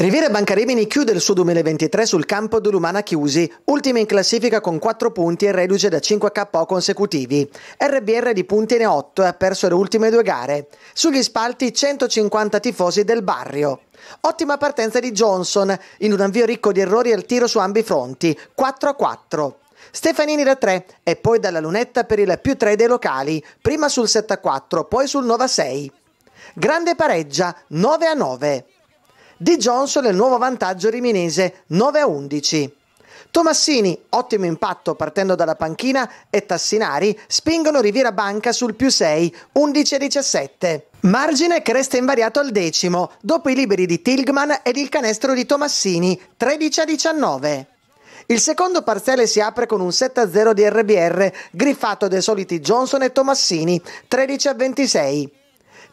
Riviera Bancaremini chiude il suo 2023 sul campo dell'Umana Chiusi, ultima in classifica con 4 punti e reduce da 5 KO consecutivi. RBR di punti ne 8 e ha perso le ultime due gare. Sugli spalti 150 tifosi del barrio. Ottima partenza di Johnson, in un avvio ricco di errori al tiro su ambi i fronti, 4 a 4. Stefanini da 3 e poi dalla lunetta per il più 3 dei locali, prima sul 7 a 4, poi sul 9 a 6. Grande pareggia, 9 a 9. Di Johnson il nuovo vantaggio riminese 9-11. a Tomassini, ottimo impatto partendo dalla panchina, e Tassinari spingono Riviera Banca sul più 6, 11-17. a Margine che resta invariato al decimo, dopo i liberi di Tilgman ed il canestro di Tomassini, 13-19. a Il secondo parziale si apre con un 7-0 di RBR, griffato dai soliti Johnson e Tomassini, 13-26. a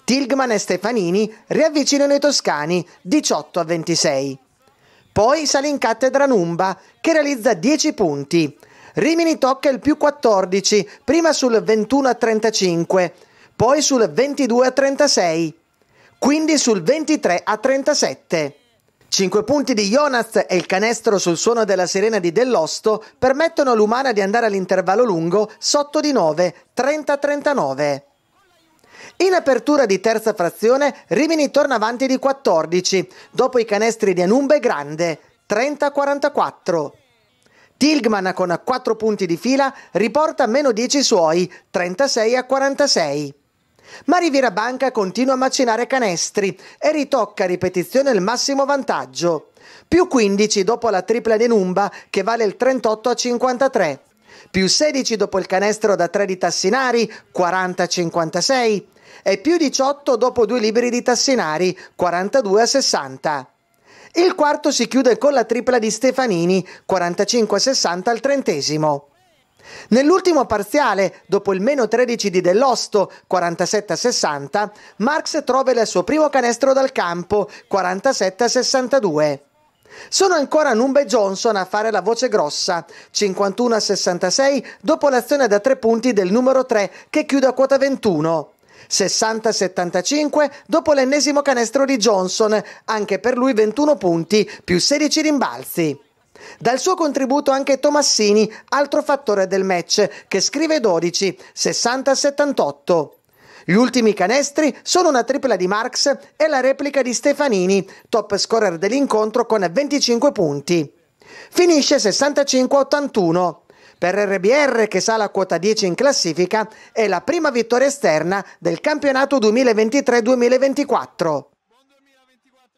Tilgman e Stefanini riavvicinano i toscani 18 a 26. Poi sale in cattedra Numba che realizza 10 punti. Rimini tocca il più 14, prima sul 21 a 35, poi sul 22 a 36, quindi sul 23 a 37. 5 punti di Jonas e il canestro sul suono della sirena di Dell'Osto permettono all'Umana di andare all'intervallo lungo sotto di 9, 30-39. a in apertura di terza frazione Rimini torna avanti di 14, dopo i canestri di Anumba e Grande, 30-44. Tilgman con 4 punti di fila riporta meno 10 suoi, 36 46. Ma Riviera Banca continua a macinare canestri e ritocca a ripetizione il massimo vantaggio. Più 15 dopo la tripla di Numba che vale il 38 a 53 più 16 dopo il canestro da 3 di Tassinari, 40-56, e più 18 dopo due liberi di Tassinari, 42-60. Il quarto si chiude con la tripla di Stefanini, 45-60 al trentesimo. Nell'ultimo parziale, dopo il meno 13 di Dell'Osto, 47-60, Marx trova il suo primo canestro dal campo, 47-62. Sono ancora Numba Johnson a fare la voce grossa, 51 a 66 dopo l'azione da tre punti del numero 3 che chiude a quota 21. 60-75 dopo l'ennesimo canestro di Johnson, anche per lui 21 punti più 16 rimbalzi. Dal suo contributo anche Tomassini, altro fattore del match, che scrive 12, 60-78. Gli ultimi canestri sono una tripla di Marx e la replica di Stefanini, top scorer dell'incontro con 25 punti. Finisce 65-81. Per RBR, che sale a quota 10 in classifica, è la prima vittoria esterna del campionato 2023-2024.